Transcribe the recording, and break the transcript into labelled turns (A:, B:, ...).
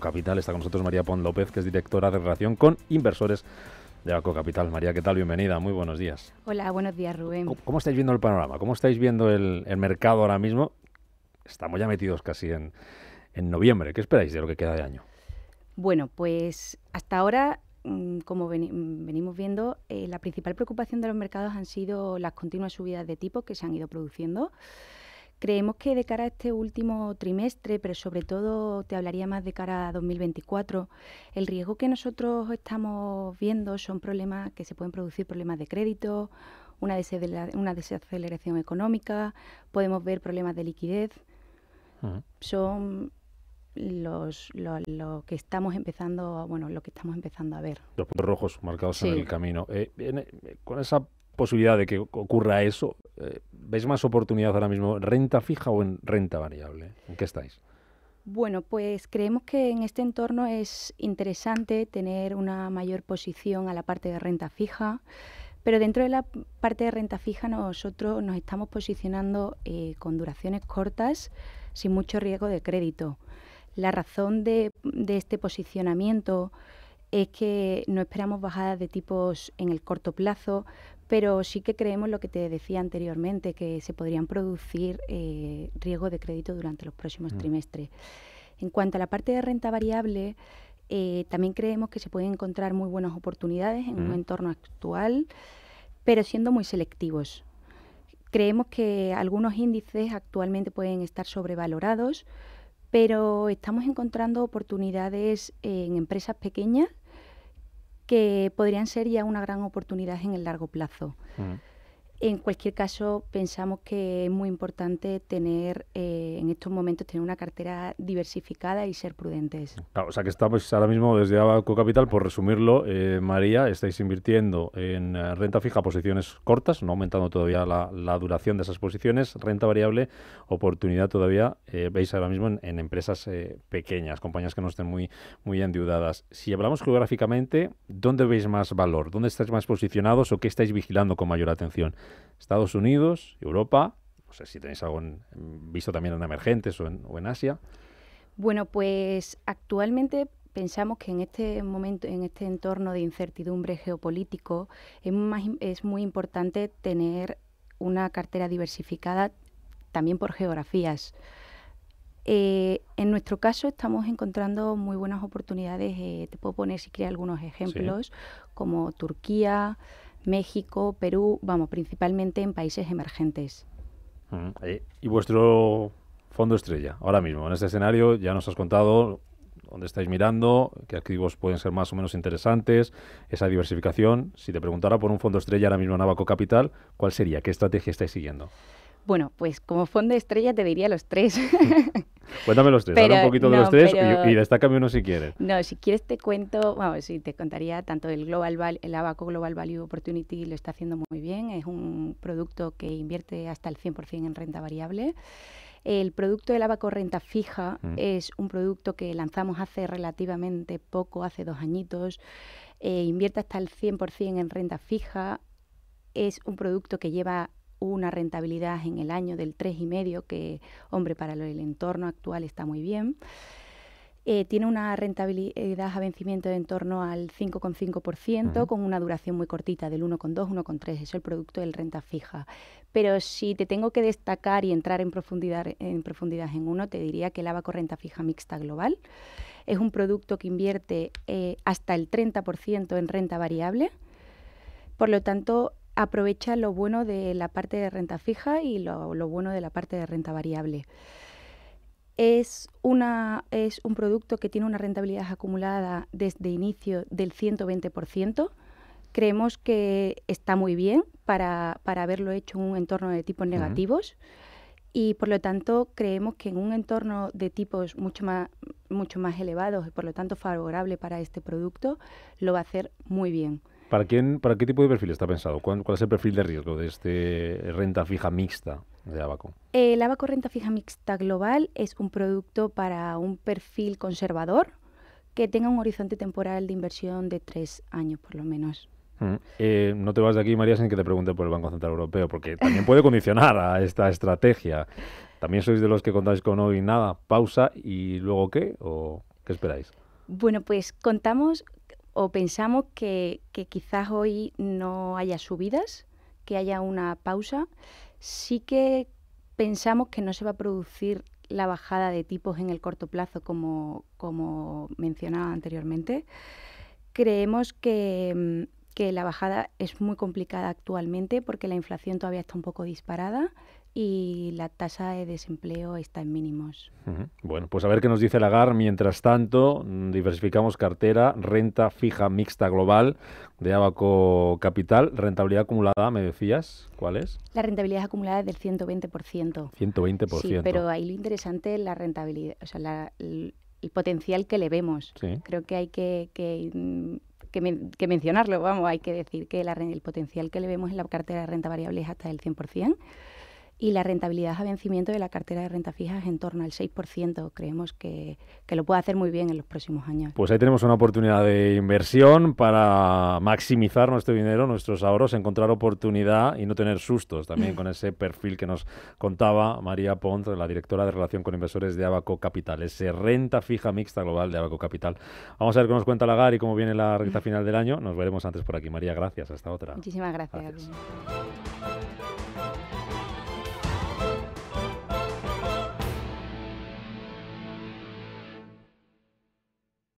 A: Capital Está con nosotros María Pon López, que es directora de relación con inversores de la Capital. María, ¿qué tal? Bienvenida, muy buenos días.
B: Hola, buenos días, Rubén.
A: ¿Cómo, estáis viendo el panorama? ¿Cómo estáis viendo el, mercado ahora mismo? Estamos ya metidos casi en, en noviembre. ¿Qué esperáis de lo que queda de
B: año? Bueno, pues hasta ahora, mm, como venimos viendo, eh, la principal preocupación de los mercados han sido las continuas subidas de tipos que se han ido produciendo. Creemos que de cara a este último trimestre, pero sobre todo te hablaría más de cara a 2024, el riesgo que nosotros estamos viendo son problemas que se pueden producir, problemas de crédito, una, desaceleración económica, podemos ver problemas de liquidez. Son los, lo, que estamos empezando, bueno, lo que estamos empezando a ver.
A: Los puntos rojos marcados en el camino. Eh, eh, con esa posibilidad de que ocurra eso, eh, ¿veis más oportunidad ahora mismo en renta fija o en renta variable? ¿En qué estáis?
B: Bueno, pues creemos que en este entorno es interesante tener una mayor posición a la parte de renta fija, pero dentro de la parte de renta fija nosotros nos estamos posicionando eh, con duraciones cortas, sin mucho riesgo de crédito. La razón de, de este posicionamiento es que no esperamos bajadas de tipos en el corto plazo, pero sí que creemos lo que te decía anteriormente, que se podrían producir eh, riesgos de crédito durante los próximos mm. trimestres. En cuanto a la parte de renta variable, eh, también creemos que se pueden encontrar muy buenas oportunidades en un mm. entorno actual, pero siendo muy selectivos. Creemos que algunos índices actualmente pueden estar sobrevalorados, pero estamos encontrando oportunidades en empresas pequeñas que podrían ser ya una gran oportunidad en el largo plazo. Mm. En cualquier caso, pensamos que es muy importante tener eh, en estos momentos tener una cartera diversificada y ser prudentes.
A: Claro, o sea que estamos pues, ahora mismo desde Abaco Capital, por resumirlo, eh, María, estáis invirtiendo en eh, renta fija posiciones cortas, no aumentando todavía la, duración de esas posiciones, renta variable, oportunidad todavía, veis ahora mismo en, en empresas pequeñas, compañías que no estén muy, muy endeudadas. Si hablamos geográficamente, ¿dónde veis más valor? ¿Dónde estáis más posicionados o qué estáis vigilando con mayor atención? Estados Unidos, Europa, no sé si tenéis algo visto también en emergentes o en, Asia.
B: Bueno, pues actualmente pensamos que en este momento, en este entorno de incertidumbre geopolítico, es, muy importante tener una cartera diversificada también por geografías. Eh, en nuestro caso estamos encontrando muy buenas oportunidades. Eh, te puedo poner si quieres algunos ejemplos, como Turquía, México, Perú, vamos, principalmente en países emergentes.
A: Mm, ¿Y vuestro fondo estrella? Ahora mismo, en este escenario, ya nos has contado dónde estáis mirando, qué activos pueden ser más o menos interesantes, esa diversificación. Si te preguntara por un fondo estrella ahora mismo en Abaco Capital, ¿cuál sería? ¿Qué estrategia estáis siguiendo?
B: Bueno, pues como fondo estrella te diría los tres. Cuéntame los tres, un poquito de los tres y, y
A: destácame uno si quieres.
B: No, si quieres te cuento, vamos, sí, te contaría tanto el Global el Abaco Global Value Opportunity lo está haciendo muy bien, es un producto que invierte hasta el 100% en renta variable. El producto del abaco renta fija mm. es un producto que lanzamos hace relativamente poco, hace dos añitos. Eh, invierte hasta el 100% en renta fija. Es un producto que lleva una rentabilidad en el año del y medio que, hombre, para el entorno actual está muy bien. Eh, tiene una rentabilidad a vencimiento de en torno al 5,5%, con una duración muy cortita del 1,2, 1,3. Es el producto del renta fija. Pero si te tengo que destacar y entrar en profundidad en, profundidad en uno, te diría que el abaco renta fija mixta global es un producto que invierte eh, hasta el 30% en renta variable. Por lo tanto, aprovecha lo bueno de la parte de renta fija y lo, bueno de la parte de renta variable. Es, un producto que tiene una rentabilidad acumulada desde inicio del 120%. Creemos que está muy bien para, haberlo hecho en un entorno de tipos negativos y por lo tanto creemos que en un entorno de tipos mucho más, mucho más elevados y por lo tanto favorable para este producto lo va a hacer muy bien.
A: ¿Para, ¿Para qué tipo de perfil está pensado? ¿Cuál, es el perfil de riesgo de este renta fija mixta de Abaco?
B: El Abaco Renta Fija Mixta Global es un producto para un perfil conservador que tenga un horizonte temporal de inversión de tres años por lo menos.
A: Mm. Eh, no te vas de aquí, María, sin que te pregunte por el Banco Central Europeo, porque también puede condicionar a esta estrategia. ¿También sois de los que contáis con hoy nada, pausa y luego qué? ¿O qué esperáis?
B: Bueno, pues contamos o pensamos que, quizás hoy no haya subidas, que haya una pausa, sí que pensamos que no se va a producir la bajada de tipos en el corto plazo, como, mencionaba anteriormente. Creemos mm, que la bajada es muy complicada actualmente porque la inflación todavía está un poco disparada y la tasa de desempleo está en mínimos.
A: Bueno, pues a ver qué nos dice Lagar. Mientras tanto, mm, diversificamos cartera, renta fija mixta global de Abaco Capital, rentabilidad acumulada, me decías, ¿cuál es?
B: La rentabilidad acumulada es del 120%.
A: 120%. Sí, pero
B: ahí lo interesante es la rentabilidad, o sea, el, potencial que le vemos. Creo que hay que, mm, que mencionarlo, vamos, hay que decir que el potencial que le vemos en la cartera de renta variable es hasta el 100% y la rentabilidad a vencimiento de la cartera de renta fija es en torno al 6%. Creemos que, que lo puede hacer muy bien en los próximos años.
A: Pues ahí tenemos una oportunidad de inversión para maximizar nuestro dinero, nuestros ahorros, encontrar oportunidad y no tener sustos también con ese perfil que nos contaba María Pont, la directora de Relación con Inversores de Abaco Capital, ese renta fija mixta global de Abaco Capital. Vamos a ver qué nos cuenta Lagar y cómo viene la recta final del año. Nos veremos antes por aquí. María, gracias. Hasta otra.
B: Muchísimas gracias. gracias.